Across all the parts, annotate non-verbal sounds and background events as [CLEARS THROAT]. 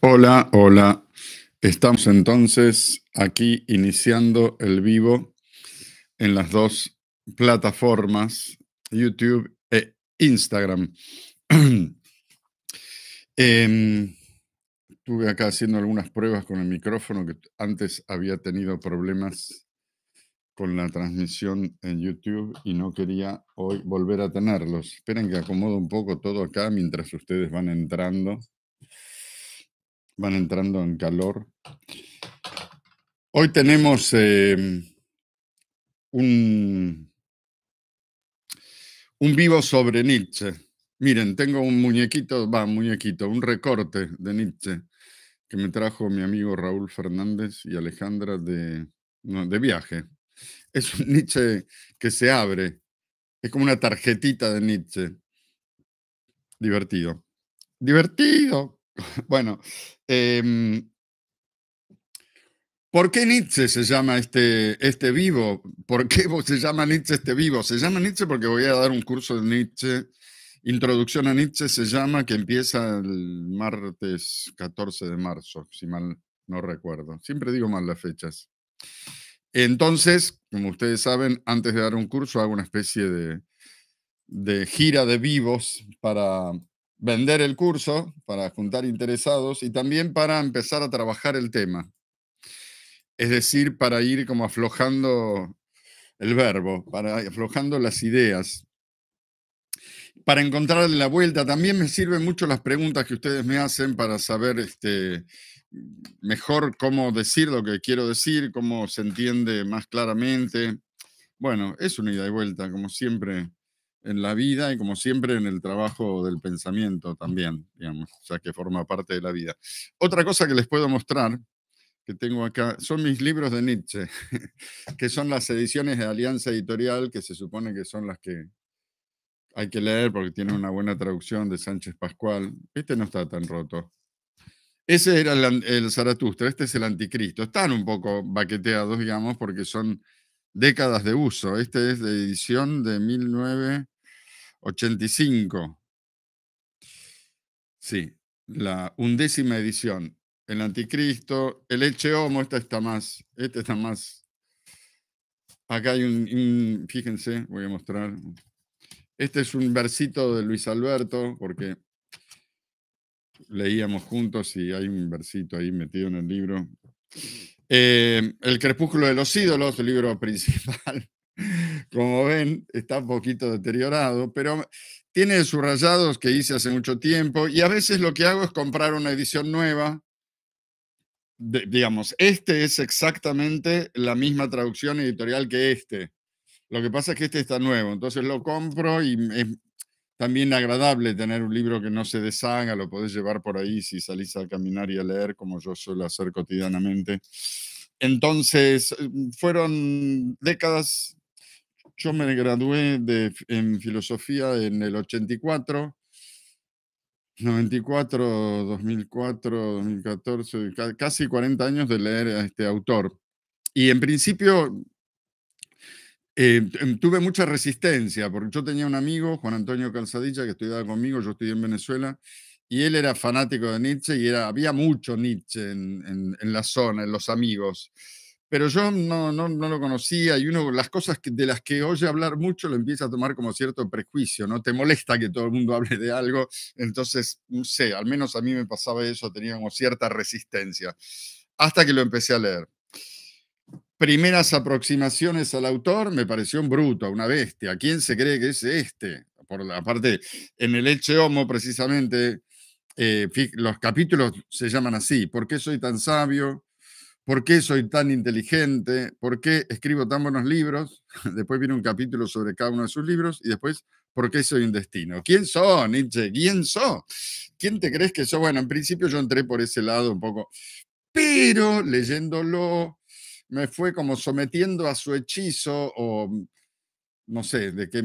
Hola, hola. Estamos entonces aquí iniciando el vivo en las dos plataformas, YouTube e Instagram. estuve [CLEARS THROAT] em, acá haciendo algunas pruebas con el micrófono que antes había tenido problemas con la transmisión en YouTube y no quería hoy volver a tenerlos. Esperen que acomodo un poco todo acá mientras ustedes van entrando van entrando en calor. Hoy tenemos em, un, un vivo sobre Nietzsche. Miren, tengo un muñequito, va, muñequito, un recorte de Nietzsche que me trajo mi amigo Raúl Fernández y Alejandra de, de viaje. Es un [LAUGHS] Nietzsche que se abre, es como una tarjetita de Nietzsche. Divertido. Divertido. [LAUGHS] Bueno, em, ¿por qué Nietzsche se llama este, este vivo? ¿Por qué se llama Nietzsche este vivo? Se llama Nietzsche porque voy a dar un curso de Nietzsche. Introducción a Nietzsche se llama, que empieza el martes 14 de marzo, si mal no recuerdo. Siempre digo mal las fechas. Entonces, como ustedes saben, antes de dar un curso hago una especie de, de gira de vivos para vender el curso para juntar interesados y también para empezar a trabajar el tema. Es decir, para ir como aflojando el verbo, para aflojando las ideas. Para encontrar la vuelta, también me sirven mucho las preguntas que ustedes me hacen para saber este, mejor cómo decir lo que quiero decir, cómo se entiende más claramente. Bueno, es una ida y vuelta, como siempre en la vida y como siempre en el trabajo del pensamiento también, digamos, ya que forma parte de la vida. Otra cosa que les puedo mostrar que tengo acá son mis libros de Nietzsche, [LAUGHS] que son las ediciones de Alianza Editorial, que se supone que son las que hay que leer porque tiene una buena traducción de Sánchez Pascual. Este no está tan roto. Ese era el, el Zaratustra, este es el anticristo. Están un poco baqueteados, digamos, porque son Décadas de uso. Este es de edición de 1985. Sí, la undécima edición. El anticristo, el Eche Homo, esta está más, Este está más. Acá hay un, un, fíjense, voy a mostrar. Este es un versito de Luis Alberto, porque leíamos juntos y hay un versito ahí metido en el libro. Eh, el Crepúsculo de los Ídolos, el libro principal, [LAUGHS] como ven, está un poquito deteriorado, pero tiene subrayados que hice hace mucho tiempo y a veces lo que hago es comprar una edición nueva. digamos, este es exactamente la misma traducción editorial que este. Lo que pasa es que este está nuevo, entonces lo compro y es también agradable tener un libro que no se deshaga, lo podés llevar por ahí si salís a caminar y a leer, como yo suelo hacer cotidianamente. Entonces, mm, fueron décadas. Yo me gradué de, en filosofía en el 84, 94, 2004, 2014, casi 40 años de leer a este autor. Y en principio eh, em, tuve mucha resistencia, porque yo tenía un amigo, Juan Antonio Calzadilla, que estudiaba conmigo, yo estudié en Venezuela, y él era fanático de Nietzsche y había mucho Nietzsche en, la zona, en los amigos. Pero yo no, no, lo conocía y uno las cosas de las que oye hablar mucho lo empieza a tomar como cierto prejuicio, ¿no? Te molesta que todo el mundo [LAUGHS] hable de algo, entonces, no sé, al menos a mí me pasaba eso, tenía como cierta resistencia, hasta que lo empecé a leer primeras aproximaciones al autor, me pareció un bruto, una bestia. ¿Quién se cree que es este? Por la parte, en el Eche Homo, precisamente, eh, los capítulos se llaman así: ¿Por qué soy tan sabio? ¿Por qué soy tan inteligente? ¿Por qué escribo tan buenos libros? [LAUGHS] Después viene un capítulo sobre cada uno de sus libros y después, ¿por qué soy un destino? ¿Quién soy, Nietzsche? ¿Quién soy? ¿Quién te crees que soy? Bueno, en principio yo entré por ese lado un poco, pero leyéndolo, me fue como sometiendo a su hechizo o mm, no sé, de qué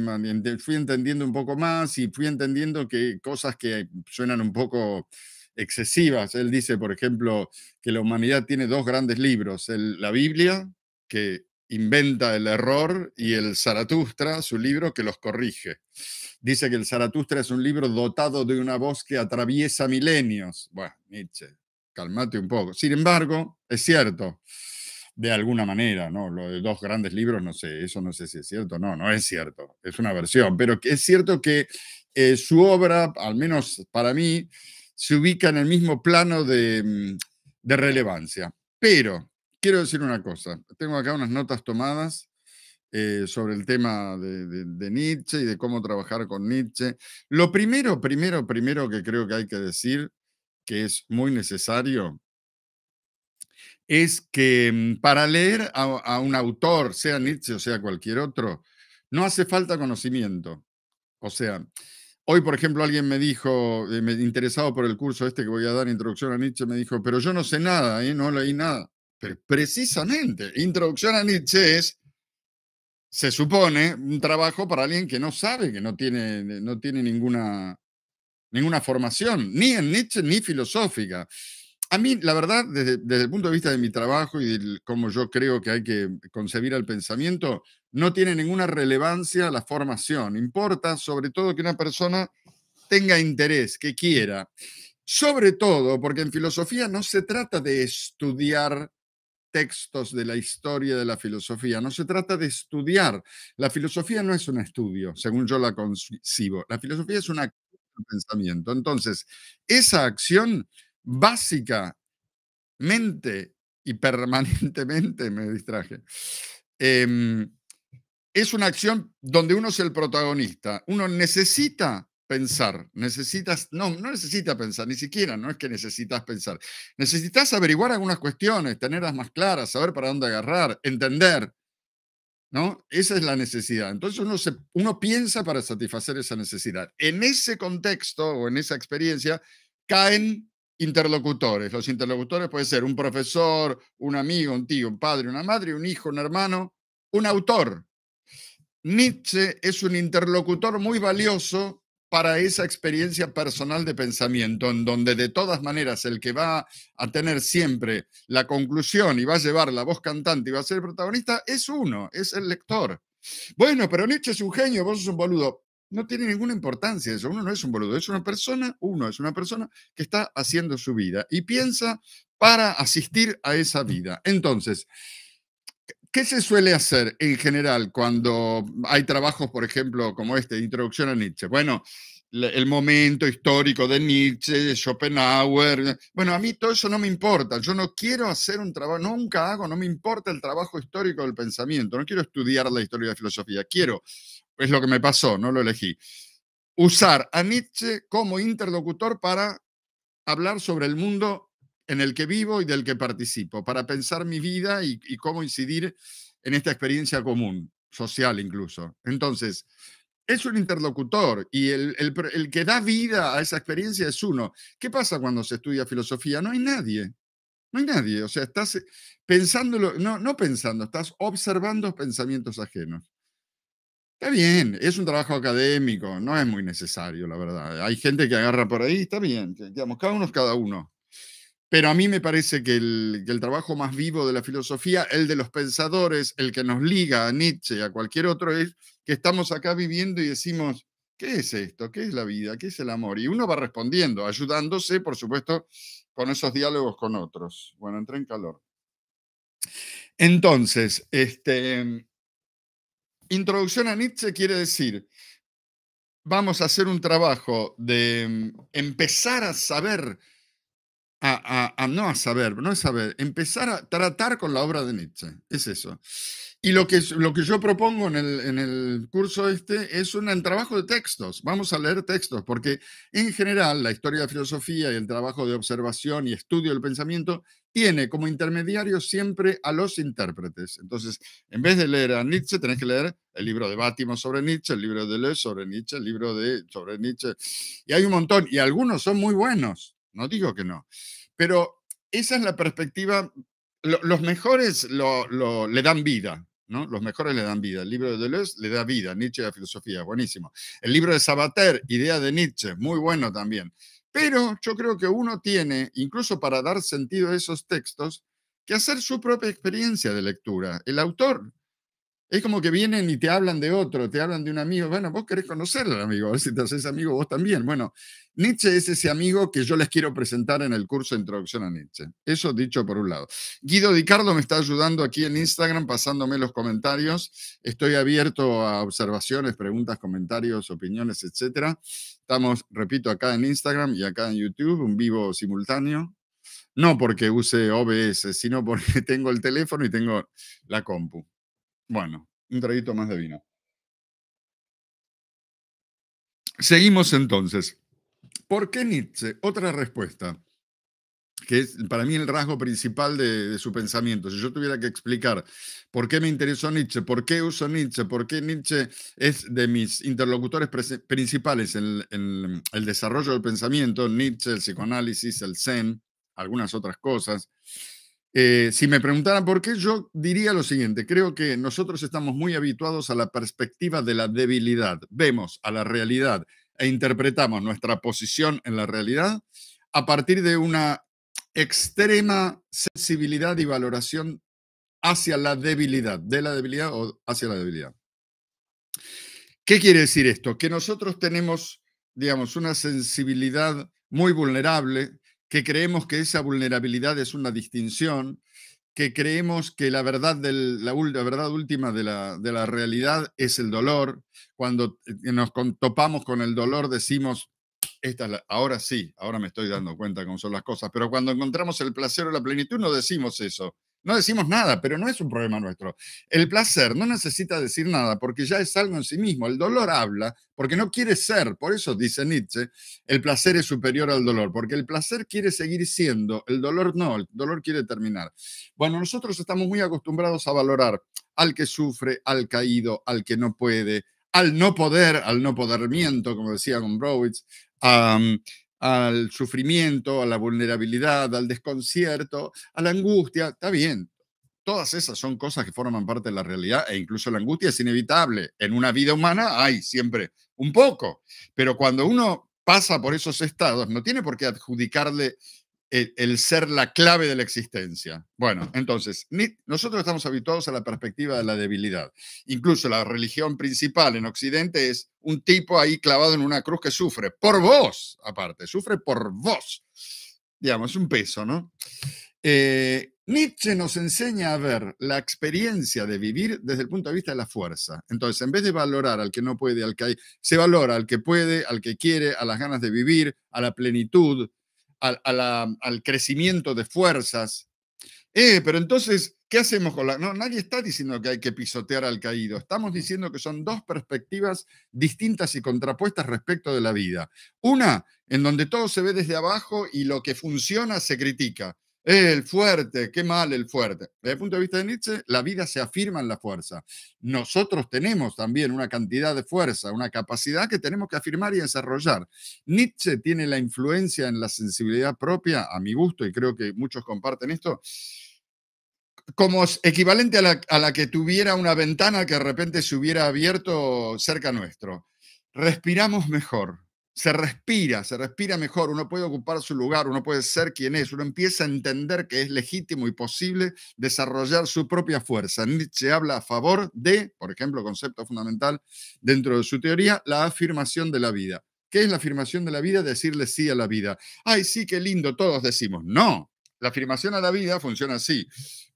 fui entendiendo un poco más y fui entendiendo que cosas que suenan un poco excesivas. Él dice, por ejemplo, que la humanidad tiene dos grandes libros, la Biblia, que inventa el error, y el Zaratustra, su libro, que los corrige. Dice que el Zaratustra es un libro dotado de una voz que atraviesa milenios. Bueno, Nietzsche, calmate un poco. Sin embargo, es cierto de alguna manera, ¿no? Lo de dos grandes libros, no sé, eso no sé si es cierto, no, no es cierto, es una versión, pero es cierto que eh, su obra, al menos para mí, se ubica en el mismo plano de, mm, relevancia. Pero quiero decir una cosa, tengo acá unas notas tomadas eh, sobre el tema de, Nietzsche y de cómo trabajar con Nietzsche. Lo primero, primero, primero que creo que hay que decir, que es muy necesario, es que mm, para leer a, un autor, sea Nietzsche o sea cualquier otro, no hace falta conocimiento. O sea, Hoy, por ejemplo, alguien me dijo, eh, interesado por el curso este que voy a dar, Introducción a Nietzsche, me dijo, pero yo no sé nada, ¿eh? no leí nada. Pero precisamente, Introducción a Nietzsche es, se supone, un trabajo para alguien que no sabe, que no tiene, no tiene ninguna, ninguna formación, ni en Nietzsche ni filosófica. A mí, la verdad, desde, el punto de vista de mi trabajo y de cómo yo creo que hay que concebir al pensamiento, no tiene ninguna relevancia la formación. Importa sobre todo que una persona tenga interés, que quiera. Sobre todo porque en filosofía no se trata de estudiar textos de la historia de la filosofía, no se trata de estudiar. La filosofía no es un estudio, según yo la concibo. La filosofía es un pensamiento. Entonces, esa acción básicamente y permanentemente me distraje. Em, es una acción donde uno es el protagonista. Uno necesita pensar, necesitas, no, no necesitas pensar, ni siquiera, no es que necesitas pensar. Necesitas averiguar algunas cuestiones, tenerlas más claras, saber para dónde agarrar, entender. ¿No? Esa es la necesidad. Entonces uno, uno piensa para satisfacer esa necesidad. En ese contexto o en esa experiencia caen interlocutores. Los interlocutores pueden ser un profesor, un amigo, un tío, un padre, una madre, un hijo, un hermano, un autor. Nietzsche es un interlocutor muy valioso para esa experiencia personal de pensamiento, en donde de todas maneras el que va a tener siempre la conclusión y va a llevar la voz cantante y va a ser el protagonista es uno, es el lector. Bueno, pero Nietzsche es un genio, vos sos un boludo. No tiene ninguna importancia eso. Uno no es un boludo, es una persona, uno es una persona que está haciendo su vida y piensa para asistir a esa mm. vida. Entonces, ¿Qué se suele hacer en general cuando hay trabajos, por ejemplo, como este, Introducción a Nietzsche? Bueno, el momento histórico de Nietzsche, de Schopenhauer. Eh, bueno, a mí todo eso no me importa. Yo no quiero hacer un trabajo, nunca hago, no me importa el trabajo histórico del pensamiento. No quiero estudiar la historia de la filosofía. Quiero es lo que me pasó, no lo elegí. Usar a Nietzsche como interlocutor para hablar sobre el mundo en el que vivo y del que participo, para pensar mi vida y, cómo incidir en esta experiencia común, social incluso. Entonces, es un interlocutor y el, que da vida a esa experiencia es uno. ¿Qué pasa cuando se estudia filosofía? No hay nadie. No hay nadie. O sea, estás eh, pensándolo, no, no pensando, estás observando pensamientos ajenos. Está bien, es un trabajo académico, no es muy necesario, la verdad. Hay gente que agarra por ahí, está bien, digamos, cada uno es cada uno. Pero a mí me parece que el, trabajo más vivo de la filosofía, el de los pensadores, el que nos liga a Nietzsche, a cualquier otro, es que estamos acá viviendo y decimos, ¿qué es esto? ¿Qué es la vida? ¿Qué es el amor? Y uno va respondiendo, ayudándose, por supuesto, con esos diálogos con otros. Bueno, entré en calor. Entonces, este, Introducción a Nietzsche quiere decir, vamos a hacer un trabajo de mm, empezar a saber, a, no a saber, no a saber, empezar a tratar con la obra de Nietzsche. Es eso. Y lo que, lo que yo propongo en el, en el curso este es un trabajo de textos. Vamos a leer textos, porque en general la historia de filosofía y el trabajo de observación y estudio del pensamiento tiene como intermediario siempre a los intérpretes. Entonces, en vez de leer a Nietzsche, tenés que leer el libro de Bátimo sobre Nietzsche, el libro de Le sobre Nietzsche, el libro de sobre Nietzsche. Y hay un montón, y algunos son muy buenos, no digo que no. Pero esa es la perspectiva. los mejores lo, le dan vida, los mejores le dan vida. El libro de Deleuze le da vida, Nietzsche y la filosofía, buenísimo. El libro de Sabater, Idea de Nietzsche, muy bueno también. Pero yo creo que uno tiene, incluso para dar sentido a esos textos, que hacer su propia experiencia de lectura. El autor es como que vienen y te hablan de otro, te hablan de un amigo. Bueno, vos querés conocer al amigo, si te haces amigo vos también. Bueno, Nietzsche es ese amigo que yo les quiero presentar en el curso de Introducción a Nietzsche. Eso dicho por un lado. Guido Di me está ayudando aquí en Instagram, pasándome los comentarios. Estoy abierto a observaciones, preguntas, comentarios, opiniones, etc. Estamos, repito, acá en Instagram y acá en YouTube, un vivo simultáneo. No porque use OBS, sino porque [LAUGHS] tengo el teléfono y tengo la compu. Bueno, un traguito más de vino. Seguimos entonces. ¿Por qué Nietzsche? Otra respuesta, que es para mí el rasgo principal de, su pensamiento. Si yo tuviera que explicar por qué me interesó Nietzsche, por qué uso Nietzsche, por qué Nietzsche es de mis interlocutores principales en el desarrollo del pensamiento, Nietzsche, el psicoanálisis, el Zen, algunas otras cosas, eh, si me preguntaran por qué, yo diría lo siguiente, creo que nosotros estamos muy habituados a la perspectiva de la debilidad, vemos a la realidad e interpretamos nuestra posición en la realidad a partir de una extrema sensibilidad y valoración hacia la debilidad, de la debilidad o hacia la debilidad. ¿Qué quiere decir esto? Que nosotros tenemos, digamos, una sensibilidad muy vulnerable, que creemos que esa vulnerabilidad es una distinción, que creemos que la verdad, la, verdad última de la, de la, realidad es el dolor. Cuando eh, nos topamos con el dolor decimos, Esta ahora sí, ahora me estoy dando cuenta cómo son las cosas, pero cuando encontramos el placer o la plenitud no decimos eso, no decimos nada, pero no es un problema nuestro. El placer no necesita decir nada porque ya es algo en sí mismo. El dolor habla porque no quiere ser. Por eso dice Nietzsche, el placer es superior al dolor, porque el placer quiere seguir siendo, el dolor no, el dolor quiere terminar. Bueno, nosotros estamos muy acostumbrados a valorar al que sufre, al caído, al que no puede, al no poder, al no poder miento, como decía Gombrowicz, al sufrimiento, a la vulnerabilidad, al desconcierto, a la angustia. Está bien, todas esas son cosas que forman parte de la realidad e incluso la angustia es inevitable. En una vida humana hay siempre un poco, pero cuando uno pasa por esos estados, no tiene por qué adjudicarle el, ser la clave de la existencia. Bueno, entonces, nosotros estamos habituados a la perspectiva de la debilidad. Incluso la religión principal en Occidente es un tipo ahí clavado en una cruz que sufre, por vos, aparte, sufre por vos. Digamos, un peso, ¿no? Eh, Nietzsche nos enseña a ver la experiencia de vivir desde el punto de vista de la fuerza. Entonces, en vez de valorar al que no puede, al que hay, se valora al que puede, al que quiere, a las ganas de vivir, a la plenitud, al crecimiento de fuerzas. Eh, pero entonces, ¿qué hacemos con la.? No, nadie está diciendo que hay que pisotear al caído. Estamos diciendo que son dos perspectivas distintas y contrapuestas respecto de la vida. Una, en donde todo se ve desde abajo y lo que funciona se critica. El fuerte, qué mal el fuerte. Desde el punto de vista de Nietzsche, la vida se afirma en la fuerza. Nosotros tenemos también una cantidad de fuerza, una capacidad que tenemos que afirmar y desarrollar. Nietzsche tiene la influencia en la sensibilidad propia, a mi gusto, y creo que muchos comparten esto, como equivalente a la, a la que tuviera una ventana que de repente se hubiera abierto cerca nuestro. Respiramos mejor, se respira, se respira mejor, uno puede ocupar su lugar, uno puede ser quien es, uno empieza a entender que es legítimo y posible desarrollar su propia fuerza. Nietzsche habla a favor de, por ejemplo, concepto fundamental dentro de su teoría, la afirmación de la vida. ¿Qué es la afirmación de la vida? Decirle sí a la vida. Ay, sí, qué lindo, todos decimos. No, la afirmación a la vida funciona así.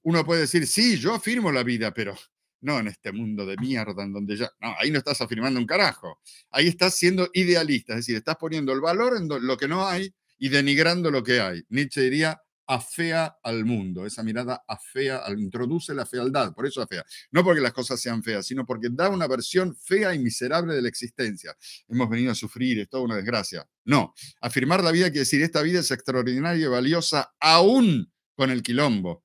Uno puede decir, sí, yo afirmo la vida, pero no en este mundo de mierda en donde ya, no, ahí no estás afirmando un carajo, ahí estás siendo idealista, es decir, estás poniendo el valor en lo que no hay y denigrando lo que hay. Nietzsche diría afea al mundo, esa mirada afea, introduce la fealdad, por eso afea, no porque las cosas sean feas, sino porque da una versión fea y miserable de la existencia. Hemos venido a sufrir, es toda una desgracia. No, afirmar la vida quiere decir, esta vida es extraordinaria y valiosa aún con el quilombo,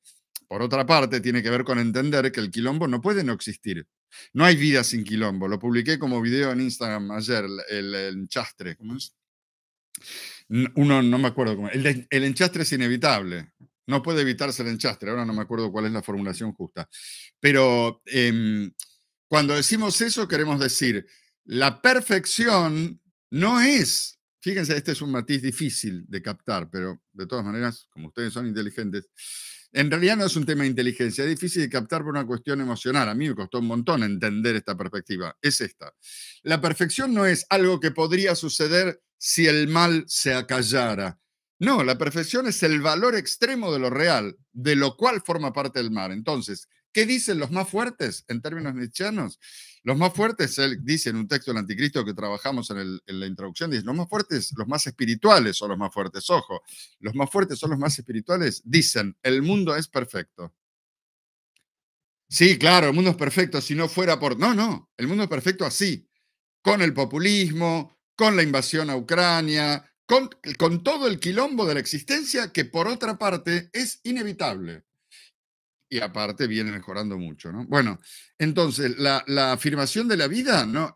por otra parte, tiene que ver con entender que el quilombo no puede no existir. No hay vida sin quilombo. Lo publiqué como video en Instagram ayer, el, enchastre. Uno no me acuerdo cómo. El, el enchastre es inevitable. No puede evitarse el enchastre. Ahora no me acuerdo cuál es la formulación justa. Pero em, cuando decimos eso, queremos decir, la perfección no es. Fíjense, este es un matiz difícil de captar, pero de todas maneras, como ustedes son inteligentes, en realidad no es un tema de inteligencia, es difícil de captar por una cuestión emocional. A mí me costó un montón entender esta perspectiva. Es esta. La perfección no es algo que podría suceder si el mal se acallara. No, la perfección es el valor extremo de lo real, de lo cual forma parte el mal. Entonces, ¿Qué dicen los más fuertes en términos nietzschianos? Los más fuertes, él dice en un texto del anticristo que trabajamos en, la introducción, dice, los más fuertes, los más espirituales son los más fuertes, ojo, los más fuertes son los más espirituales, dicen, el mundo es perfecto. Sí, claro, el mundo es perfecto, si no fuera por... No, no, el mundo es perfecto así, con el populismo, con la invasión a Ucrania, con todo el quilombo de la existencia que por otra parte es inevitable y aparte viene mejorando mucho, Bueno, entonces, la, afirmación de la vida, ¿no?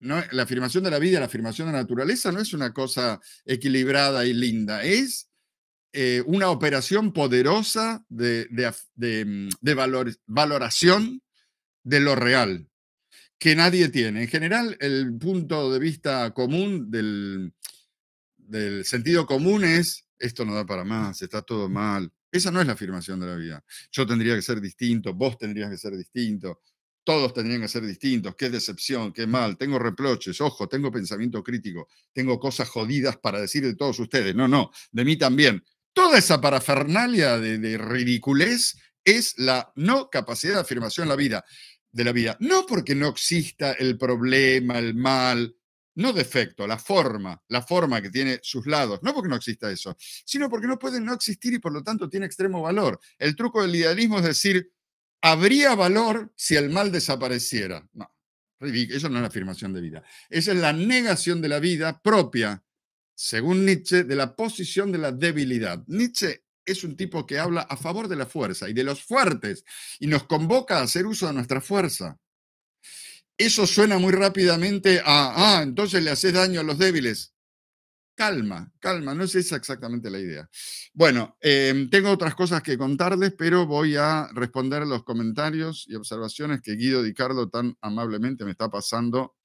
¿no? La afirmación de la vida, la afirmación de la naturaleza no es una cosa equilibrada y linda, es eh, una operación poderosa de, mm, valoración de lo real, que nadie tiene. En general, el punto de vista común del, del sentido común es, esto no da para más, está todo mal, esa no es la afirmación de la vida. Yo tendría que ser distinto, vos tendrías que ser distinto, todos tendrían que ser distintos. Qué decepción, qué mal. Tengo reproches, ojo, tengo pensamiento crítico, tengo cosas jodidas para decir de todos ustedes. No, no, de mí también. Toda esa parafernalia de, ridiculez es la no capacidad de afirmación la vida, de la vida. No porque no exista el problema, el mal, no defecto, la forma, la forma que tiene sus lados, no porque no exista eso, sino porque no puede no existir y por lo tanto tiene extremo valor. El truco del idealismo es decir, habría valor si el mal desapareciera. No, eso no es la afirmación de vida. Esa es la negación de la vida propia, según Nietzsche, de la posición de la debilidad. Nietzsche es un tipo que habla a favor de la fuerza y de los fuertes y nos convoca a hacer uso de nuestra fuerza eso suena muy rápidamente a, ah, entonces le haces daño a los débiles. Calma, calma, no es esa exactamente la idea. Bueno, em, tengo otras cosas que contarles, pero voy a responder los comentarios y observaciones que Guido Di Carlo tan amablemente me está pasando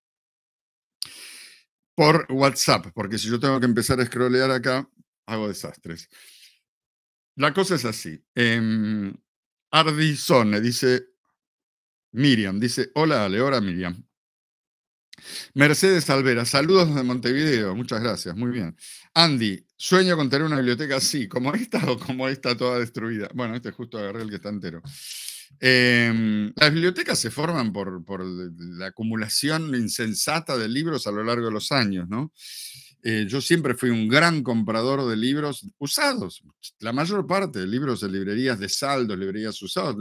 por WhatsApp, porque si yo tengo que empezar a scrollear acá, hago desastres. La cosa es así. Eh, em, Ardisone dice, Miriam dice, hola Leora Miriam. Mercedes Alvera, saludos desde Montevideo, muchas gracias, muy bien. Andy, sueño con tener una biblioteca así, como [LAUGHS] esta o como esta toda destruida. Bueno, este justo agarré el que está entero. Em, las bibliotecas se forman por, por, la acumulación insensata de libros a lo largo de los años, ¿no? Eh, yo siempre fui un gran comprador de libros usados, la mayor parte de libros de librerías de saldos, librerías usadas.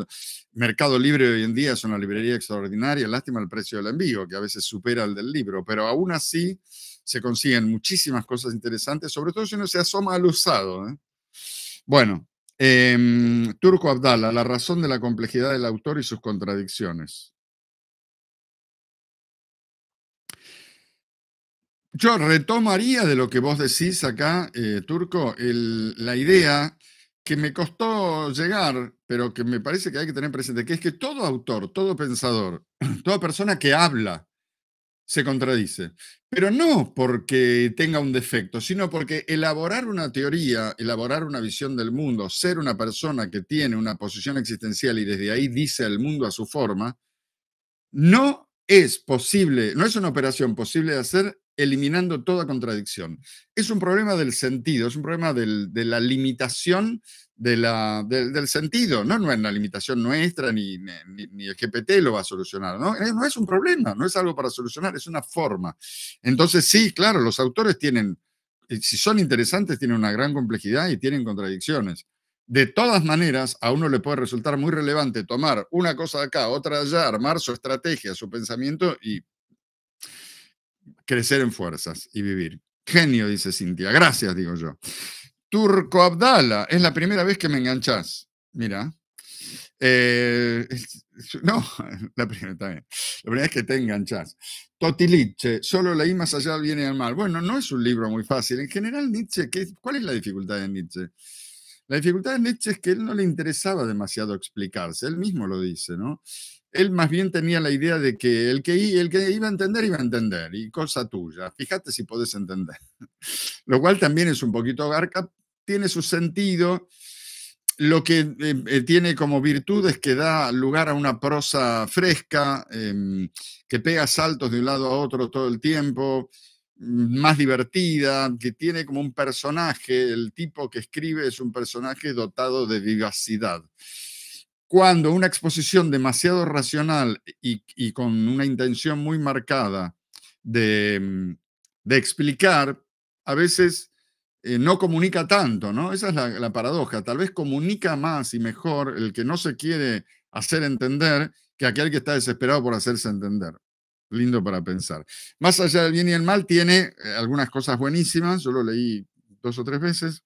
Mercado Libre hoy en día es una librería extraordinaria, lástima el precio del envío, que a veces supera el del libro, pero aún así se consiguen muchísimas cosas interesantes, sobre todo si uno se asoma al usado. ¿eh? Bueno, em, Turco Abdala, la razón de la complejidad del autor y sus contradicciones. Yo retomaría de lo que vos decís acá, eh, Turco, la idea que me costó llegar, pero que me parece que hay que tener presente, que es que todo autor, todo pensador, [CLEARS THROAT] toda persona que habla se contradice. Pero no porque tenga un defecto, sino porque elaborar una teoría, elaborar una visión del mundo, ser una persona que tiene una posición existencial y desde ahí dice al mundo a su forma, no es posible, no es una operación posible de hacer eliminando toda contradicción. Es un problema del sentido, es un problema de la limitación del sentido, ¿no? no es una limitación nuestra, ni, el GPT lo va a solucionar, ¿no? No es un problema, no es algo para solucionar, es una forma. Entonces, sí, claro, los autores tienen, eh, si son interesantes, tienen una gran complejidad y tienen contradicciones. De todas maneras, a uno le puede resultar muy relevante tomar una cosa de acá, otra de allá, armar su estrategia, su pensamiento y crecer en fuerzas y vivir. Genio, dice Cintia. Gracias, digo yo. Turco Abdala, es la primera vez que me enganchás. Mira. Eh, no, [LAUGHS] la primera, también La primera vez que te enganchás. Totiliche, solo leí más allá viene al mal. Bueno, no es un libro muy fácil. En general, Nietzsche, ¿cuál es la dificultad de Nietzsche? La dificultad de Nietzsche es que él no le interesaba demasiado explicarse, él mismo lo dice, ¿no? él más bien tenía la idea de que el, que iba a entender iba a entender, y cosa tuya, fíjate si puedes entender. [LAUGHS] Lo cual también es un poquito garca, tiene su sentido, lo que em, eh, tiene como virtud es que da lugar a una prosa fresca, em, que pega saltos de un lado a otro todo el tiempo, mm, más divertida, que tiene como un personaje, el tipo que escribe es un personaje dotado de vivacidad cuando una exposición demasiado racional y, con una intención muy marcada de, mm, explicar, a veces eh, no comunica tanto, ¿no? Esa es la, paradoja. Tal vez comunica más y mejor el que no se quiere hacer entender que aquel que está desesperado por hacerse entender. Lindo para pensar. Más allá del bien y el mal, tiene eh, algunas cosas buenísimas. Yo lo leí dos o tres veces.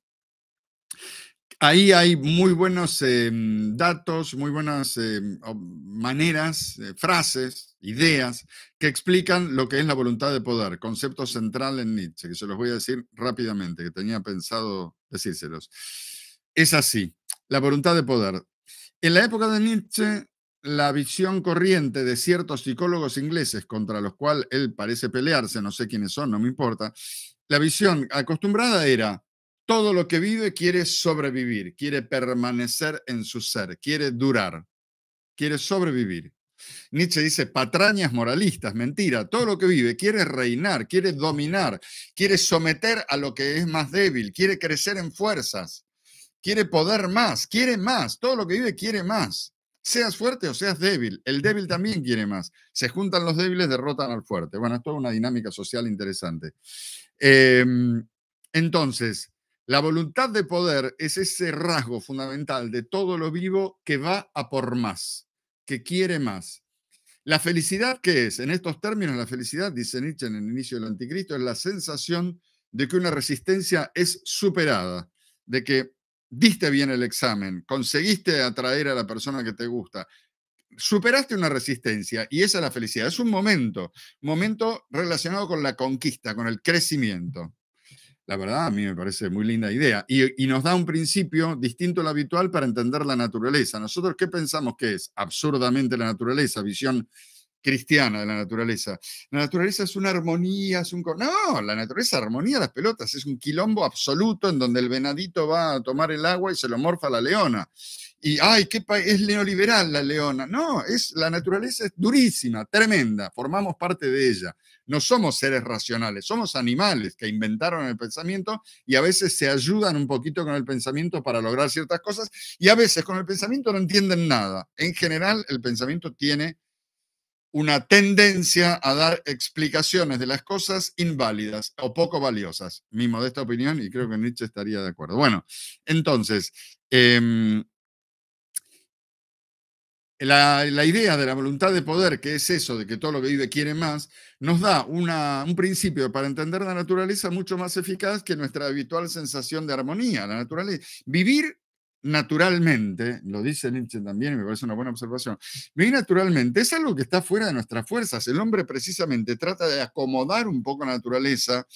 Ahí hay muy buenos em, datos, muy buenas em, maneras, eh, frases, ideas que explican lo que es la voluntad de poder, concepto central en Nietzsche, que se los voy a decir rápidamente, que tenía pensado decírselos. Es así, la voluntad de poder. En la época de Nietzsche, la visión corriente de ciertos psicólogos ingleses contra los cuales él parece pelearse, no sé quiénes son, no me importa, la visión acostumbrada era todo lo que vive quiere sobrevivir, quiere permanecer en su ser, quiere durar, quiere sobrevivir. Nietzsche dice patrañas moralistas, mentira, todo lo que vive quiere reinar, quiere dominar, quiere someter a lo que es más débil, quiere crecer en fuerzas, quiere poder más, quiere más, todo lo que vive quiere más. Seas fuerte o seas débil, el débil también quiere más. Se juntan los débiles, derrotan al fuerte. Bueno, es toda una dinámica social interesante. Em, entonces, la voluntad de poder es ese rasgo fundamental de todo lo vivo que va a por más, que quiere más. La felicidad, ¿qué es? En estos términos, la felicidad, dice Nietzsche en el inicio del Anticristo, es la sensación de que una resistencia es superada, de que diste bien el examen, conseguiste atraer a la persona que te gusta, superaste una resistencia y esa es la felicidad. Es un momento, momento relacionado con la conquista, con el crecimiento. La verdad, a mí me parece muy linda idea. Y, nos da un principio distinto al habitual para entender la naturaleza. Nosotros, ¿qué pensamos que es? Absurdamente la naturaleza, visión cristiana de la naturaleza. La naturaleza es una armonía, es un... No, la naturaleza armonía las pelotas, es un quilombo absoluto en donde el venadito va a tomar el agua y se lo morfa la leona. Y, ay, qué país, es neoliberal la leona. No, es, la naturaleza es durísima, tremenda, formamos parte de ella. No somos seres racionales, somos animales que inventaron el pensamiento y a veces se ayudan un poquito con el pensamiento para lograr ciertas cosas y a veces con el pensamiento no entienden nada. En general, el pensamiento tiene una tendencia a dar explicaciones de las cosas inválidas o poco valiosas. Mi modesta opinión y creo que Nietzsche estaría de acuerdo. Bueno, entonces, em, la, idea de la voluntad de poder, que es eso, de que todo lo que vive quiere más, nos da una, un principio para entender la naturaleza mucho más eficaz que nuestra habitual sensación de armonía. La naturaleza. Vivir naturalmente, lo dice Nietzsche también, y me parece una buena observación, muy naturalmente es algo que está fuera de nuestras fuerzas. El hombre precisamente trata de acomodar un poco la naturaleza,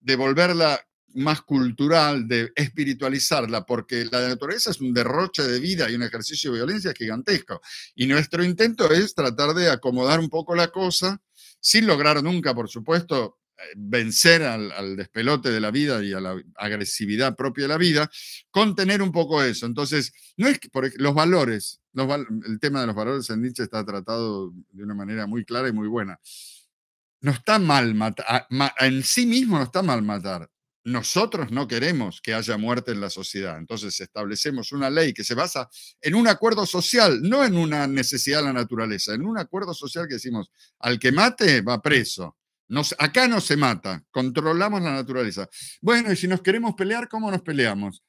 de volverla más cultural, de espiritualizarla, porque la naturaleza es un derroche de vida y un ejercicio de violencia gigantesco. Y nuestro intento es tratar de acomodar un poco la cosa, sin lograr nunca, por supuesto, eh, vencer al, despelote de la vida y a la agresividad propia de la vida, contener un poco eso. Entonces, no es los valores, el tema de los valores en Nietzsche está tratado de una manera muy clara y muy buena. No está mal matar, ah, en sí mismo no está mal matar. Nosotros no queremos que haya muerte en la sociedad. Entonces establecemos una ley que se basa en un acuerdo social, no en una necesidad de la naturaleza, en un acuerdo social que decimos, al que mate va preso acá no se mata, controlamos la naturaleza. Bueno, y si nos queremos pelear, ¿cómo nos peleamos?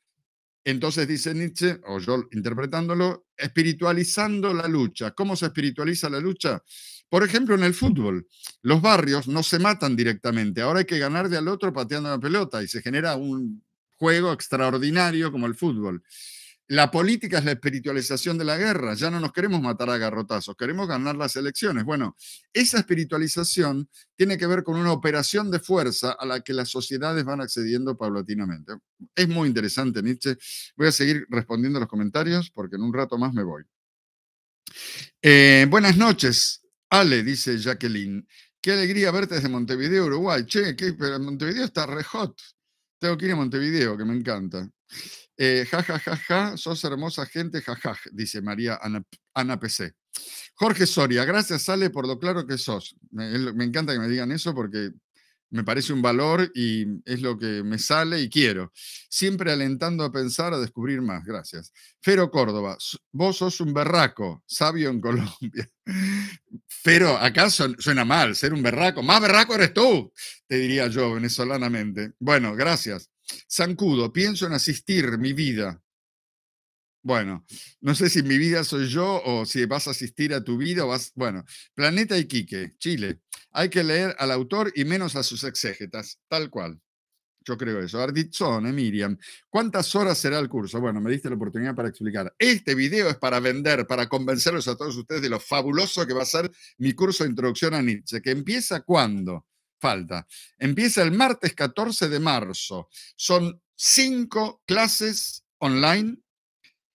Entonces dice Nietzsche, o yo interpretándolo, espiritualizando la lucha. ¿Cómo se espiritualiza la lucha? Por ejemplo, en el fútbol, los barrios no se matan directamente. Ahora hay que ganar de al otro pateando la pelota y se genera un juego extraordinario como el fútbol. La política es la espiritualización de la guerra. Ya no nos queremos matar a garrotazos, queremos ganar las elecciones. Bueno, esa espiritualización tiene que ver con una operación de fuerza a la que las sociedades van accediendo paulatinamente. Es muy interesante, Nietzsche. Voy a seguir respondiendo los comentarios porque en un rato más me voy. Eh, buenas noches, Ale, dice Jacqueline. Qué alegría verte desde Montevideo, Uruguay. Che, pero Montevideo está re hot. Tengo que ir a Montevideo, que me encanta. Eh, ja, sos hermosa gente, Ja dice María Ana, PC. Jorge Soria, gracias Ale por lo claro que sos. Me, encanta que me digan eso porque me parece un valor y es lo que me sale y quiero. Siempre alentando a pensar, a descubrir más, gracias. Fero Córdoba, vos sos un berraco, sabio en [LAUGHS] Colombia. Pero acaso suena mal, ser un berraco. Más berraco eres tú, te diría yo venezolanamente. Bueno, gracias. Sancudo, pienso en asistir mi vida. Bueno, no sé si mi vida soy yo o si vas a asistir a tu vida vas. Bueno, Planeta Iquique, Chile. Hay que leer al autor y menos a sus exégetas, tal cual. Yo creo eso. Ardizzone, eh, Miriam, ¿cuántas horas será el curso? Bueno, me diste la oportunidad para explicar. Este video es para vender, para convencerlos a todos ustedes de lo fabuloso que va a ser mi curso de introducción a Nietzsche, que empieza cuando? falta. Empieza el martes 14 de marzo. Son cinco clases online,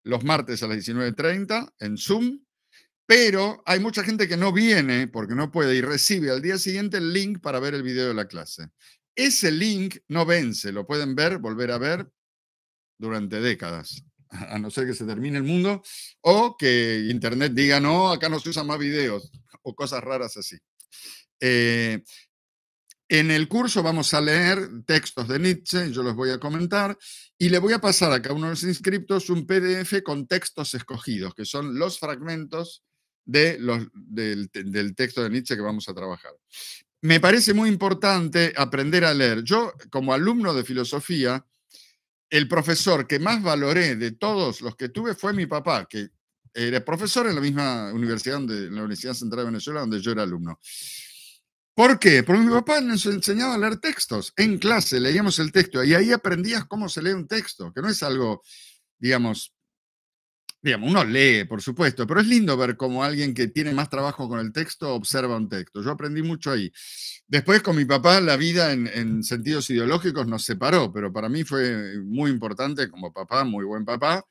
los martes a las 19.30 en Zoom, pero hay mucha gente que no viene porque no puede y recibe al día siguiente el link para ver el video de la clase. Ese link no vence, lo pueden ver, volver a ver durante décadas, a no ser que se termine el mundo o que Internet diga, no, acá no se usan más videos o cosas raras así. Eh, en el curso vamos a leer textos de Nietzsche, yo los voy a comentar, y le voy a pasar a cada uno de los inscriptos un PDF con textos escogidos, que son los fragmentos de los, del, texto de Nietzsche que vamos a trabajar. Me parece muy importante aprender a leer. Yo, como alumno de filosofía, el profesor que más valoré de todos los que tuve fue mi papá, que era profesor en la misma universidad, en la Universidad Central de Venezuela, donde yo era alumno. ¿Por qué? Porque mi papá nos enseñaba a leer textos. En clase leíamos el texto y ahí aprendías cómo se lee un texto, que no es algo, digamos, digamos, uno lee, por supuesto, pero es lindo ver cómo alguien que tiene más trabajo con el texto observa un texto. Yo aprendí mucho ahí. Después con mi papá la vida en, en sentidos ideológicos nos separó, pero para mí fue muy importante como papá, muy buen papá,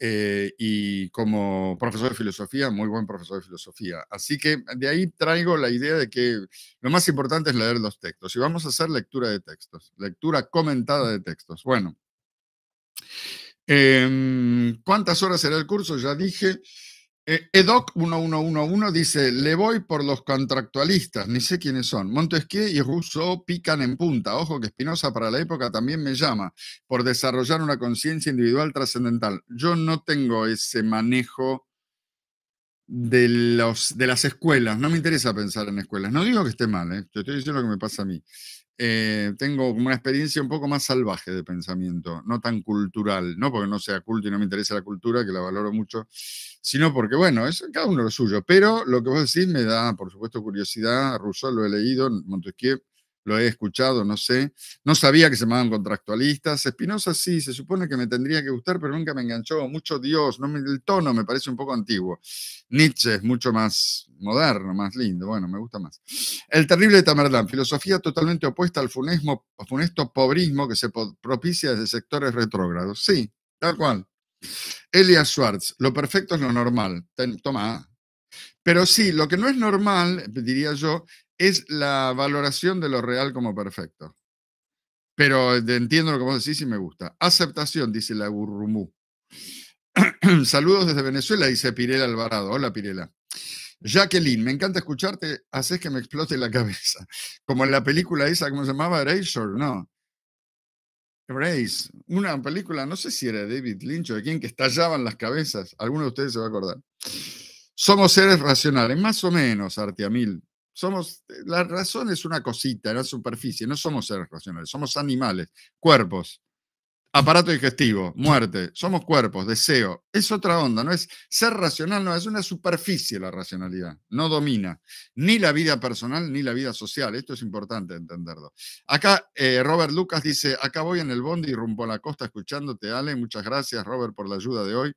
eh, y como profesor de filosofía, muy buen profesor de filosofía. Así que de ahí traigo la idea de que lo más importante es leer los textos. Y vamos a hacer lectura de textos, lectura comentada de textos. Bueno, em, ¿cuántas horas será el curso? Ya dije, eh, EDOC 1111 dice, le voy por los contractualistas, ni sé quiénes son. Montesquieu y Rousseau pican en punta. Ojo que Espinosa para la época también me llama por desarrollar una conciencia individual trascendental. Yo no tengo ese manejo de, los, de las escuelas, no me interesa pensar en escuelas. No digo que esté mal, ¿eh? estoy diciendo lo que me pasa a mí. Eh, tengo una experiencia un poco más salvaje de pensamiento, no tan cultural, no porque no sea culto y no me interesa la cultura, que la valoro mucho, sino porque, bueno, es cada uno lo suyo. Pero lo que vos decís me da, por supuesto, curiosidad. Rousseau lo he leído, Montesquieu lo he escuchado, no sé. No sabía que se llamaban contractualistas. Espinosa sí, se supone que me tendría que gustar, pero nunca me enganchó. Mucho Dios, no me, el tono me parece un poco antiguo. Nietzsche es mucho más moderno, más lindo. Bueno, me gusta más. El terrible Tamerlán, filosofía totalmente opuesta al funesto pobrismo que se propicia desde sectores retrógrados. Sí, tal cual. Elia Schwartz, lo perfecto es lo normal. toma. Pero sí, lo que no es normal, diría yo, es la valoración de lo real como perfecto. Pero eh, entiendo lo que vos decís y me gusta. Aceptación, dice la Gurrumú. [CLEARS THROAT] Saludos desde Venezuela, dice Pirela Alvarado. Hola, Pirela. Jacqueline, me encanta escucharte, haces que me explote la [LAUGHS] cabeza. Como en la película esa, ¿cómo se llamaba? Erasure, no. Race. una película, no sé si era David Lynch o de quién, que estallaban las cabezas. Alguno de ustedes se va a acordar. Somos seres racionales, más o menos, Artiamil somos, eh, la razón es una cosita, la superficie, no somos seres racionales, somos animales, cuerpos, aparato digestivo, muerte, somos cuerpos, deseo, es otra onda, no es ser racional, no, es una superficie la racionalidad, no domina ni la vida personal ni la vida social, esto es importante entenderlo. Acá eh, Robert Lucas dice, acá voy en el bondi rumbo a la costa escuchándote, Ale, muchas gracias Robert por la ayuda de hoy.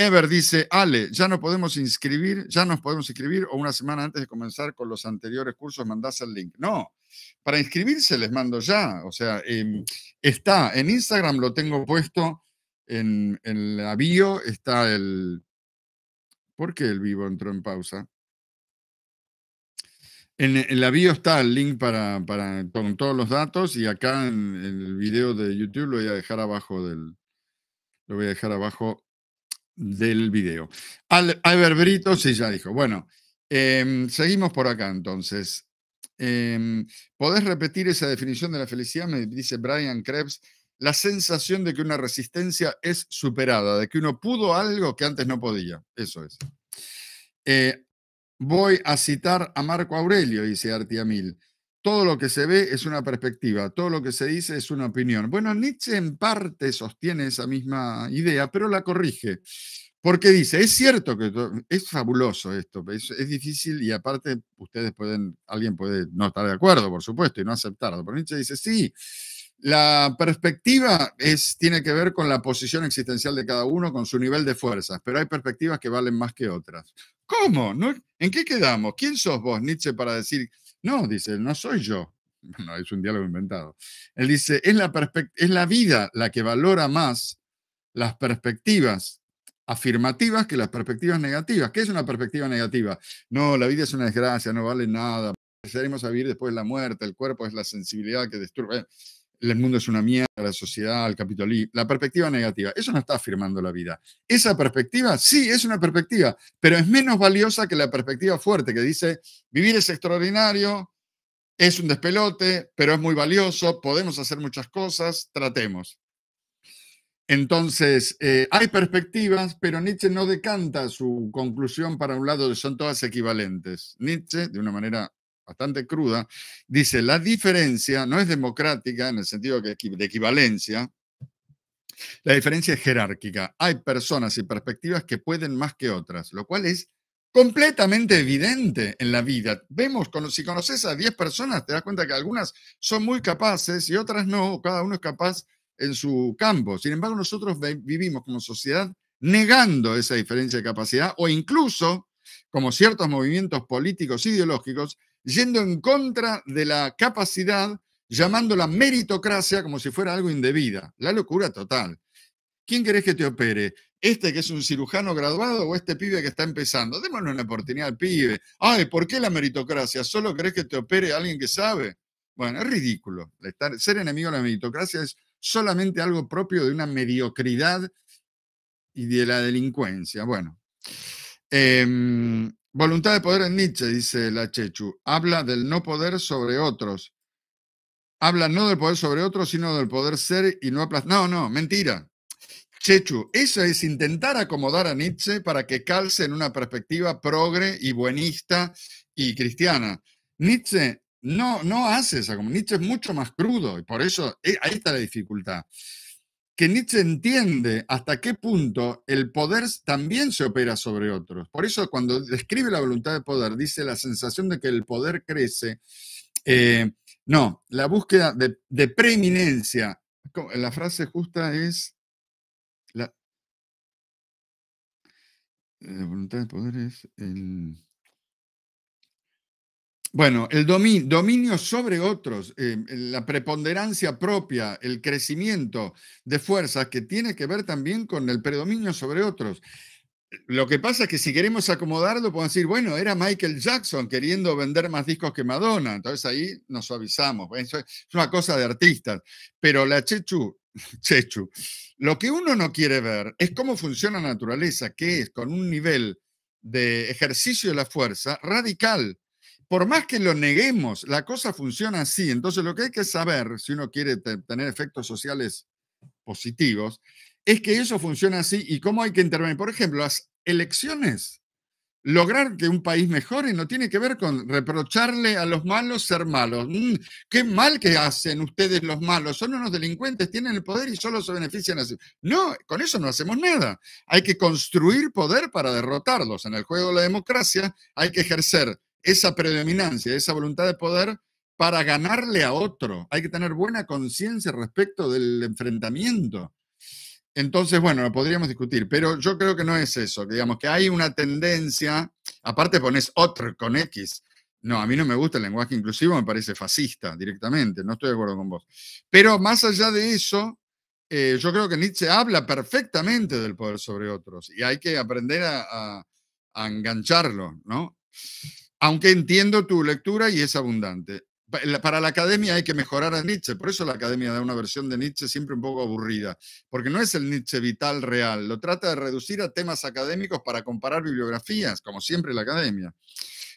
Ever dice, Ale, ya no podemos inscribir, ya nos podemos inscribir o una semana antes de comenzar con los anteriores cursos mandás el link. No, para inscribirse les mando ya. O sea, em, está en Instagram, lo tengo puesto en, el la está el... ¿Por qué el vivo entró en pausa? En, el la está el link para, para, con todos los datos y acá en, en, el video de YouTube lo voy a dejar abajo del, lo voy a dejar abajo del video. Al, Brito, sí, ya dijo. Bueno, em, seguimos por acá entonces. Em, ¿Podés repetir esa definición de la felicidad? Me dice Brian Krebs. La sensación de que una resistencia es superada, de que uno pudo algo que antes no podía. Eso es. Eh, voy a citar a Marco Aurelio, dice Mil todo lo que se ve es una perspectiva, todo lo que se dice es una opinión. Bueno, Nietzsche en parte sostiene esa misma idea, pero la corrige. Porque dice, es cierto que es fabuloso esto, es, difícil y aparte ustedes pueden, alguien puede no estar de acuerdo, por supuesto, y no aceptarlo. Pero Nietzsche dice, sí, la perspectiva es, tiene que ver con la posición existencial de cada uno, con su nivel de fuerzas, pero hay perspectivas que valen más que otras. ¿Cómo? ¿En qué quedamos? ¿Quién sos vos, Nietzsche, para decir no, dice, no soy yo. Bueno, [LAUGHS] es un diálogo inventado. Él dice, es la, es la vida la que valora más las perspectivas afirmativas que las perspectivas negativas. ¿Qué es una perspectiva negativa? No, la vida es una desgracia, no vale nada. Empezaremos a vivir después de la muerte, el cuerpo es la sensibilidad que destruye el mundo es una mierda, la sociedad, el capitalismo, la perspectiva negativa. Eso no está afirmando la vida. Esa perspectiva, sí, es una perspectiva, pero es menos valiosa que la perspectiva fuerte que dice, vivir es extraordinario, es un despelote, pero es muy valioso, podemos hacer muchas cosas, tratemos. Entonces, eh, hay perspectivas, pero Nietzsche no decanta su conclusión para un lado, son todas equivalentes. Nietzsche, de una manera bastante cruda, dice, la diferencia no es democrática en el sentido de equivalencia, la diferencia es jerárquica. Hay personas y perspectivas que pueden más que otras, lo cual es completamente evidente en la vida. Vemos, si conoces a 10 personas, te das cuenta que algunas son muy capaces y otras no, cada uno es capaz en su campo. Sin embargo, nosotros vivimos como sociedad negando esa diferencia de capacidad o incluso como ciertos movimientos políticos ideológicos yendo en contra de la capacidad, llamando la meritocracia como si fuera algo indebida. La locura total. ¿Quién querés que te opere? ¿Este que es un cirujano graduado o este pibe que está empezando? Démosle una oportunidad al pibe. Ay, ¿por qué la meritocracia? ¿Solo querés que te opere alguien que sabe? Bueno, es ridículo. ser enemigo de la meritocracia es solamente algo propio de una mediocridad y de la delincuencia. Bueno, em, Voluntad de poder en Nietzsche, dice la Chechu, habla del no poder sobre otros. Habla no del poder sobre otros, sino del poder ser y no aplastar. No, no, mentira. Chechu, eso es intentar acomodar a Nietzsche para que calce en una perspectiva progre y buenista y cristiana. Nietzsche no, no hace esa Nietzsche es mucho más crudo y por eso eh, ahí está la dificultad que Nietzsche entiende hasta qué punto el poder también se opera sobre otros. Por eso cuando describe la voluntad de poder, dice la sensación de que el poder crece. Eh, no, la búsqueda de, preeminencia. La frase justa es... La, eh, la voluntad de poder es el... Bueno, el dominio, sobre otros, eh, la preponderancia propia, el crecimiento de fuerzas que tiene que ver también con el predominio sobre otros. Lo que pasa es que si queremos acomodarlo, podemos decir, bueno, era Michael Jackson queriendo vender más discos que Madonna. Entonces ahí nos suavizamos. es una cosa de artistas. Pero la Chechu, [LAUGHS] Chechu, lo que uno no quiere ver es cómo funciona la naturaleza, que es con un nivel de ejercicio de la fuerza radical por más que lo neguemos, la cosa funciona así. Entonces lo que hay que saber, si uno quiere tener efectos sociales positivos, es que eso funciona así y cómo hay que intervenir. Por ejemplo, las elecciones. Lograr que un país mejore no tiene que ver con reprocharle a los malos ser malos. Mm, qué mal que hacen ustedes los malos. Son unos delincuentes, tienen el poder y solo se benefician así. No, con eso no hacemos nada. Hay que construir poder para derrotarlos. En el juego de la democracia hay que ejercer esa predominancia, esa voluntad de poder para ganarle a otro. Hay que tener buena conciencia respecto del enfrentamiento. Entonces, bueno, lo podríamos discutir, pero yo creo que no es eso, digamos que hay una tendencia, aparte pones otro con X. No, a mí no me gusta el lenguaje inclusivo, me parece fascista directamente, no estoy de acuerdo con vos. Pero más allá de eso, eh, yo creo que Nietzsche habla perfectamente del poder sobre otros y hay que aprender a engancharlo, ¿no? Aunque entiendo tu lectura y es abundante. Para la academia hay que mejorar a Nietzsche, por eso la academia da una versión de Nietzsche siempre un poco aburrida, porque no es el Nietzsche vital real, lo trata de reducir a temas académicos para comparar bibliografías, como siempre la academia.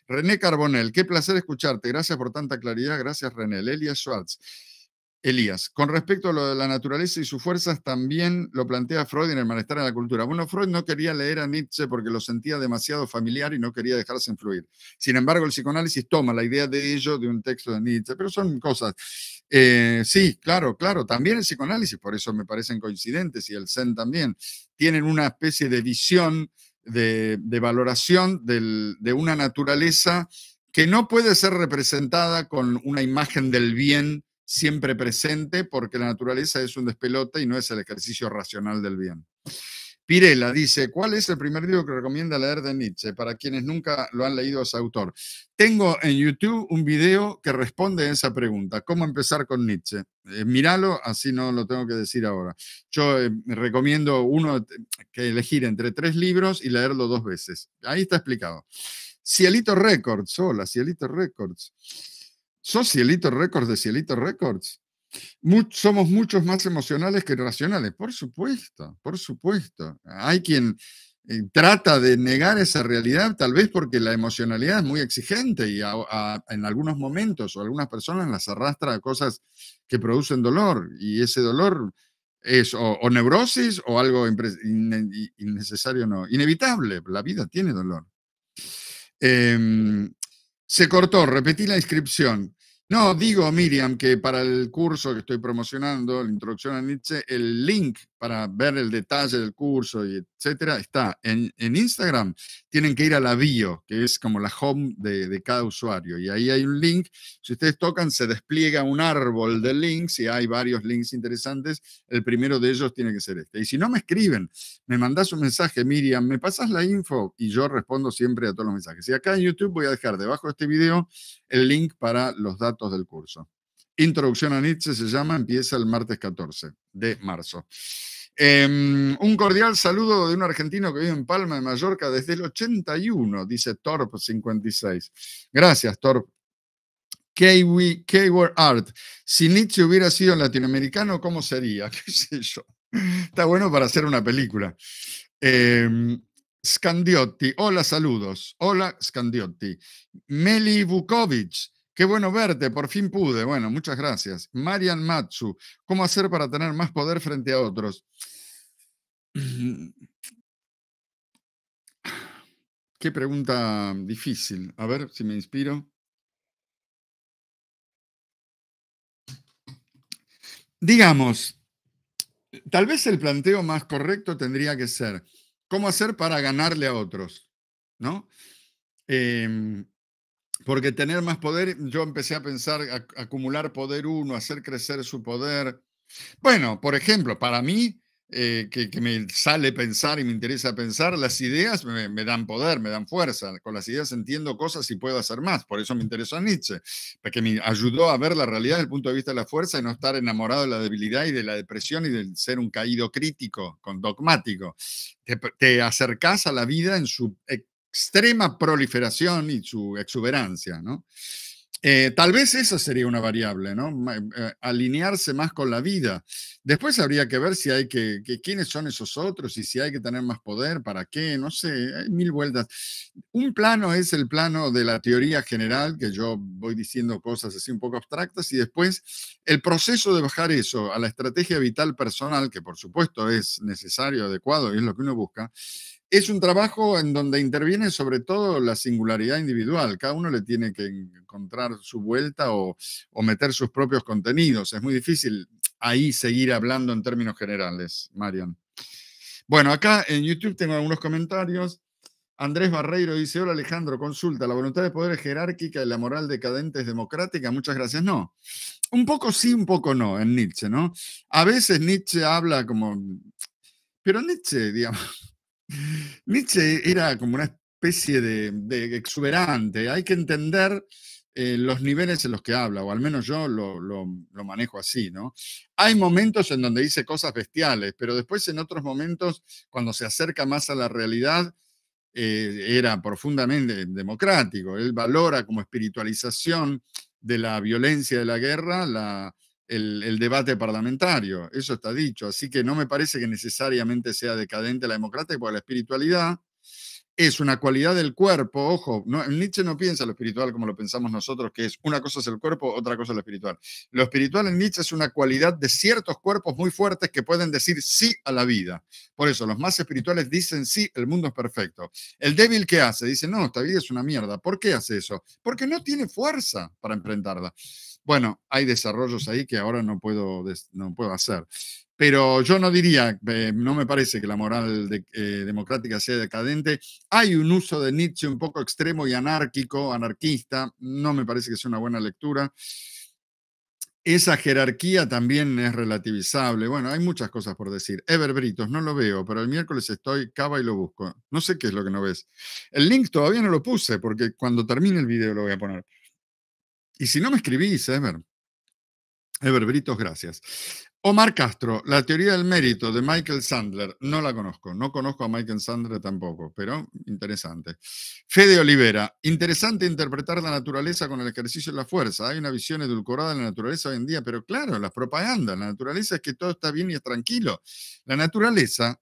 René Carbonel, qué placer escucharte, gracias por tanta claridad, gracias René. Elia Schwartz, Elías, con respecto a lo de la naturaleza y sus fuerzas, también lo plantea Freud en el malestar en la cultura. Bueno, Freud no quería leer a Nietzsche porque lo sentía demasiado familiar y no quería dejarse influir. Sin embargo, el psicoanálisis toma la idea de ello de un texto de Nietzsche, pero son cosas. Eh, sí, claro, claro, también el psicoanálisis, por eso me parecen coincidentes, y el Zen también, tienen una especie de visión, de, valoración de una naturaleza que no puede ser representada con una imagen del bien siempre presente porque la naturaleza es un despelote y no es el ejercicio racional del bien. Pirela dice, ¿cuál es el primer libro que recomienda leer de Nietzsche para quienes nunca lo han leído a ese autor? Tengo en YouTube un video que responde a esa pregunta, ¿cómo empezar con Nietzsche? Eh, míralo, así no lo tengo que decir ahora. Yo eh, recomiendo uno eh, que elegir entre tres libros y leerlo dos veces. Ahí está explicado. Cielito Records, hola, Cielito Records. Sos Cielito Records de Cielito Records. somos muchos más emocionales que racionales, por supuesto, por supuesto. Hay quien eh, trata de negar esa realidad, tal vez porque la emocionalidad es muy exigente y en algunos momentos o algunas personas las arrastra a cosas que producen dolor y ese dolor es o, neurosis o algo innecesario, no, inevitable. La vida tiene dolor. Eh, se cortó, repetí la inscripción. No, digo, Miriam, que para el curso que estoy promocionando, la introducción a Nietzsche, el link para ver el detalle del curso y etcétera, está en, en, Instagram. Tienen que ir a la bio, que es como la home de, cada usuario. Y ahí hay un link. Si ustedes tocan, se despliega un árbol de links y hay varios links interesantes. El primero de ellos tiene que ser este. Y si no me escriben, me mandas un mensaje, Miriam, me pasas la info y yo respondo siempre a todos los mensajes. Y acá en YouTube voy a dejar debajo de este video el link para los datos del curso. Introducción a Nietzsche se llama, empieza el martes 14 de marzo. Em, un cordial saludo de un argentino que vive en Palma de Mallorca desde el 81, dice Torp56. Gracias, Torp. Keyword Art. Si Nietzsche hubiera sido latinoamericano, ¿cómo sería? [LAUGHS] ¿Qué sé yo? Está bueno para hacer una película. Em, Scandiotti, hola, saludos. Hola, Scandiotti. Meli Vukovic, Qué bueno verte, por fin pude. Bueno, muchas gracias. Marian Matsu, ¿cómo hacer para tener más poder frente a otros? [CLEARS THROAT] Qué pregunta difícil. A ver si me inspiro. Digamos, tal vez el planteo más correcto tendría que ser, ¿cómo hacer para ganarle a otros? ¿No? Em, porque tener más poder, yo empecé a pensar, acumular poder uno, hacer crecer su poder. Bueno, por ejemplo, para mí, eh, que, me sale pensar y me interesa pensar, las ideas me, dan poder, me dan fuerza. Con las ideas entiendo cosas y puedo hacer más. Por eso me interesó Nietzsche, porque me ayudó a ver la realidad desde el punto de vista de la fuerza y no estar enamorado de la debilidad y de la depresión y de ser un caído crítico, con dogmático. Te, te acercás a la vida en su eh, extrema proliferación y su exuberancia, ¿no? Eh, tal vez esa sería una variable, ¿no? Eh, alinearse más con la vida. Después habría que ver si hay que, quiénes son esos otros y si hay que tener más poder, para qué, no sé, hay mil vueltas. Un plano es el plano de la teoría general, que yo voy diciendo cosas así un poco abstractas, y después el proceso de bajar eso a la estrategia vital personal, que por supuesto es necesario, adecuado y es lo que uno busca, es un trabajo en donde interviene sobre todo la singularidad individual. Cada uno le tiene que encontrar su vuelta o, o, meter sus propios contenidos. Es muy difícil ahí seguir hablando en términos generales, Marian. Bueno, acá en YouTube tengo algunos comentarios. Andrés Barreiro dice, hola Alejandro, consulta, ¿la voluntad de poder es jerárquica y la moral decadente es democrática? Muchas gracias. No, un poco sí, un poco no en Nietzsche, ¿no? A veces Nietzsche habla como... Pero Nietzsche, [LAUGHS] digamos, Nietzsche era como una especie de, exuberante. Hay que entender eh, los niveles en los que habla, o al menos yo lo, manejo así, ¿no? Hay momentos en donde dice cosas bestiales, pero después en otros momentos, cuando se acerca más a la realidad, eh, era profundamente democrático. Él valora como espiritualización de la violencia de la guerra la, el, debate parlamentario, eso está dicho. Así que no me parece que necesariamente sea decadente la democracia, porque la espiritualidad es una cualidad del cuerpo. Ojo, no, Nietzsche no piensa lo espiritual como lo pensamos nosotros, que es una cosa es el cuerpo, otra cosa es lo espiritual. Lo espiritual en Nietzsche es una cualidad de ciertos cuerpos muy fuertes que pueden decir sí a la vida. Por eso, los más espirituales dicen sí, el mundo es perfecto. El débil, ¿qué hace? Dice, no, esta vida es una mierda. ¿Por qué hace eso? Porque no tiene fuerza para enfrentarla. Bueno, hay desarrollos ahí que ahora no puedo, no puedo hacer. Pero yo no diría, eh, no me parece que la moral de, eh, democrática sea decadente. Hay un uso de Nietzsche un poco extremo y anárquico, anarquista. No me parece que sea una buena lectura. Esa jerarquía también es relativizable. Bueno, hay muchas cosas por decir. Britos, no lo veo, pero el miércoles estoy cava y lo busco. No sé qué es lo que no ves. El link todavía no lo puse porque cuando termine el video lo voy a poner. Y si no me escribís, Ever, Ever Britos, gracias. Omar Castro, la teoría del mérito de Michael Sandler, no la conozco, no conozco a Michael Sandler tampoco, pero interesante. Fede Olivera, interesante interpretar la naturaleza con el ejercicio de la fuerza. Hay una visión edulcorada de la naturaleza hoy en día, pero claro, las propagandas, la naturaleza es que todo está bien y es tranquilo. La naturaleza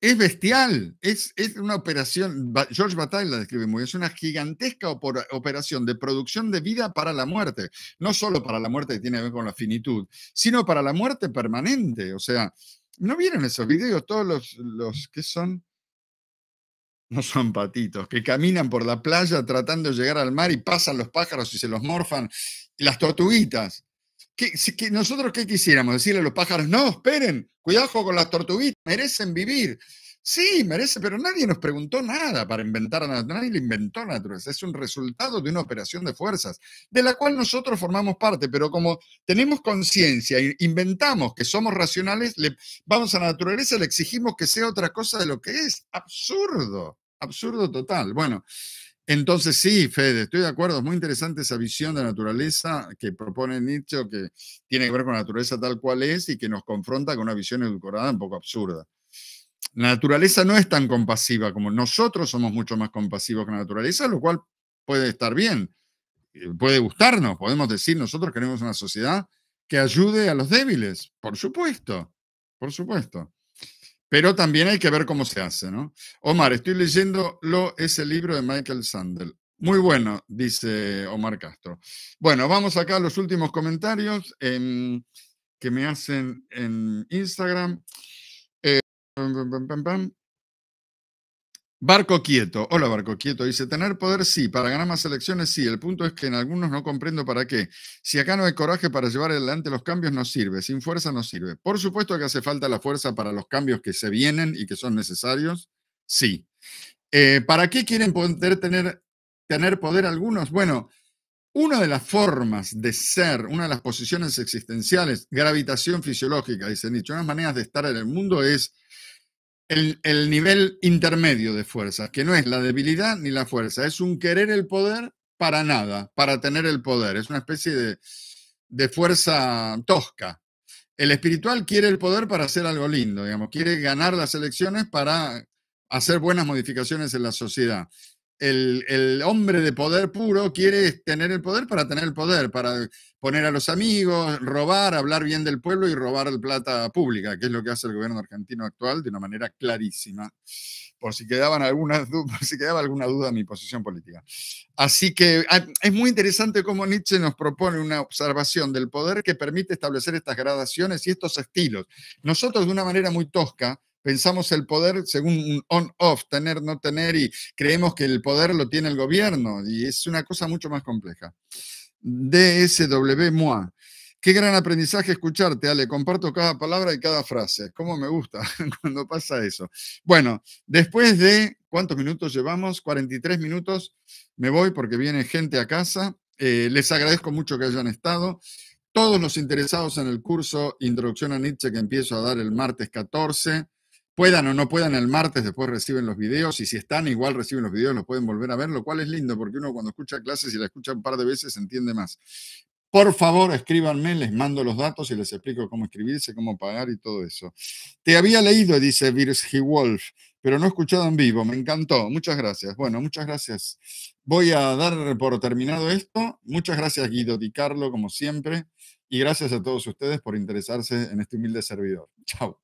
es bestial, es, es una operación, George Bataille la describe muy, es una gigantesca operación de producción de vida para la muerte, no solo para la muerte que tiene que ver con la finitud, sino para la muerte permanente. O sea, ¿no vieron esos videos? Todos los, los que son, no son patitos, que caminan por la playa tratando de llegar al mar y pasan los pájaros y se los morfan, las tortuguitas. ¿Nosotros qué quisiéramos? Decirle a los pájaros, no, esperen, cuidado con las tortuguitas, merecen vivir. Sí, merece, pero nadie nos preguntó nada para inventar naturaleza, nadie le inventó la naturaleza, es un resultado de una operación de fuerzas, de la cual nosotros formamos parte, pero como tenemos conciencia e inventamos que somos racionales, le, vamos a la naturaleza, le exigimos que sea otra cosa de lo que es. Absurdo, absurdo total. Bueno, entonces sí, Fede, estoy de acuerdo, es muy interesante esa visión de naturaleza que propone Nietzsche, que tiene que ver con la naturaleza tal cual es y que nos confronta con una visión educada, un poco absurda. La naturaleza no es tan compasiva como nosotros somos mucho más compasivos que la naturaleza, lo cual puede estar bien, eh, puede gustarnos, podemos decir, nosotros queremos una sociedad que ayude a los débiles, por supuesto, por supuesto. Pero también hay que ver cómo se hace, ¿no? Omar, estoy leyendo lo, ese libro de Michael Sandel. Muy bueno, dice Omar Castro. Bueno, vamos acá a los últimos comentarios em, que me hacen en Instagram. Eh, Barco Quieto. Hola, Barco Quieto. Dice, tener poder sí, para ganar más elecciones sí. El punto es que en algunos no comprendo para qué. Si acá no hay coraje para llevar adelante los cambios, no sirve. Sin fuerza no sirve. Por supuesto que hace falta la fuerza para los cambios que se vienen y que son necesarios. Sí. Eh, ¿Para qué quieren poder tener, tener poder algunos? Bueno, una de las formas de ser, una de las posiciones existenciales, gravitación fisiológica, una de las maneras de estar en el mundo es el, nivel intermedio de fuerza, que no es la debilidad ni la fuerza, es un querer el poder para nada, para tener el poder, es una especie de, fuerza tosca. El espiritual quiere el poder para hacer algo lindo, digamos, quiere ganar las elecciones para hacer buenas modificaciones en la sociedad. El, el, hombre de poder puro quiere tener el poder para tener el poder, para poner a los amigos, robar, hablar bien del pueblo y robar plata pública, que es lo que hace el gobierno argentino actual de una manera clarísima. Por si, quedaban algunas, dudas [LAUGHS] si quedaba alguna duda en mi posición política. Así que ah, es muy interesante cómo Nietzsche nos propone una observación del poder que permite establecer estas gradaciones y estos estilos. Nosotros de una manera muy tosca, pensamos el poder según un on-off, tener, no tener, y creemos que el poder lo tiene el gobierno, y es una cosa mucho más compleja. DSW MOA. Qué gran aprendizaje escucharte, Ale. Comparto cada palabra y cada frase. Cómo me gusta [LAUGHS] cuando pasa eso. Bueno, después de cuántos minutos llevamos, 43 minutos, me voy porque viene gente a casa. Eh, les agradezco mucho que hayan estado. Todos los interesados en el curso Introducción a Nietzsche que empiezo a dar el martes 14 puedan o no puedan el martes, después reciben los videos y si están igual reciben los videos, los pueden volver a ver, lo cual es lindo porque uno cuando escucha clases y la escucha un par de veces entiende más. Por favor, escríbanme, les mando los datos y les explico cómo escribirse, cómo pagar y todo eso. Te había leído, dice Virgil Wolf, pero no he escuchado en vivo, me encantó, muchas gracias. Bueno, muchas gracias. Voy a dar por terminado esto. Muchas gracias Guido y Carlo, como siempre, y gracias a todos ustedes por interesarse en este humilde servidor. Chao.